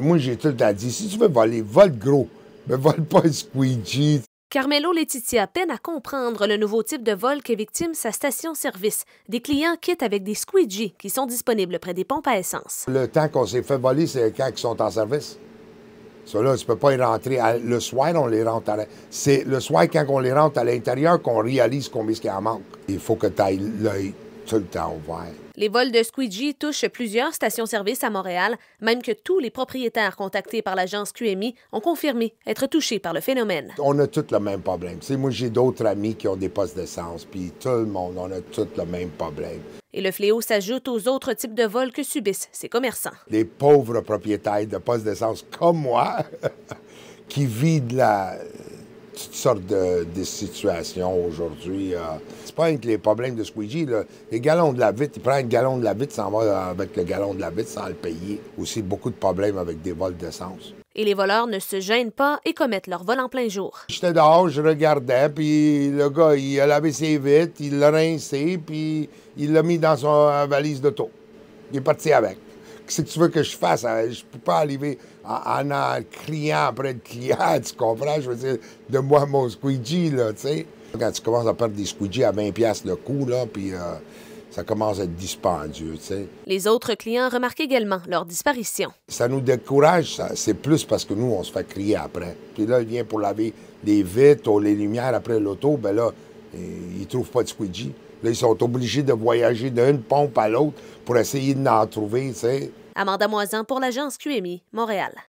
Moi, j'ai tout à dire. Si tu veux voler, vole gros, mais vole pas un squeegee. Carmelo Letitia peine à comprendre le nouveau type de vol qu'est victime sa station-service. Des clients quittent avec des squeegees qui sont disponibles près des pompes à essence. Le temps qu'on s'est fait voler, c'est quand ils sont en service. Ça, là, tu peux pas y rentrer. Le soir, on les rentre C'est le soir, quand on les rentre à l'intérieur, qu'on réalise combien ce qu'il en manque. Il faut que tu ailles l'œil tout le temps ouvert. Les vols de Squeegee touchent plusieurs stations-service à Montréal, même que tous les propriétaires contactés par l'agence QMI ont confirmé être touchés par le phénomène. On a tous le même problème. T'sais, moi, j'ai d'autres amis qui ont des postes d'essence, puis tout le monde, on a tous le même problème. Et le fléau s'ajoute aux autres types de vols que subissent ces commerçants. Des pauvres propriétaires de postes d'essence comme moi qui vivent la, toutes sortes de, situations aujourd'hui. Euh. c'est pas avec les problèmes de squeegee. Les galons de la vitre, il prend un galon de la vitre, s'en va euh, avec le galon de la vitre sans le payer. Aussi, beaucoup de problèmes avec des vols d'essence. Et les voleurs ne se gênent pas et commettent leur vol en plein jour. J'étais dehors, je regardais, puis le gars, il a lavé ses vitres, il l'a rincé, puis il l'a mis dans sa euh, valise de d'auto. Il est parti avec. Qu'est-ce que tu veux que je fasse? Hein, je peux pas arriver en, en, criant après le client, tu comprends? Je veux dire, de moi, mon squeegee, là, tu sais. Quand tu commences à perdre des squeegees à 20$ le coup, là, puis... Euh, ça commence à être dispendieux. Tu sais. Les autres clients remarquent également leur disparition. Ça nous décourage, c'est plus parce que nous, on se fait crier après. Puis là, il vient pour laver les vitres ou les lumières après l'auto, ben là, ils ne trouvent pas de squeegee. Là, ils sont obligés de voyager d'une pompe à l'autre pour essayer d'en trouver, tu sais. Amanda Moisan pour l'agence QMI, Montréal.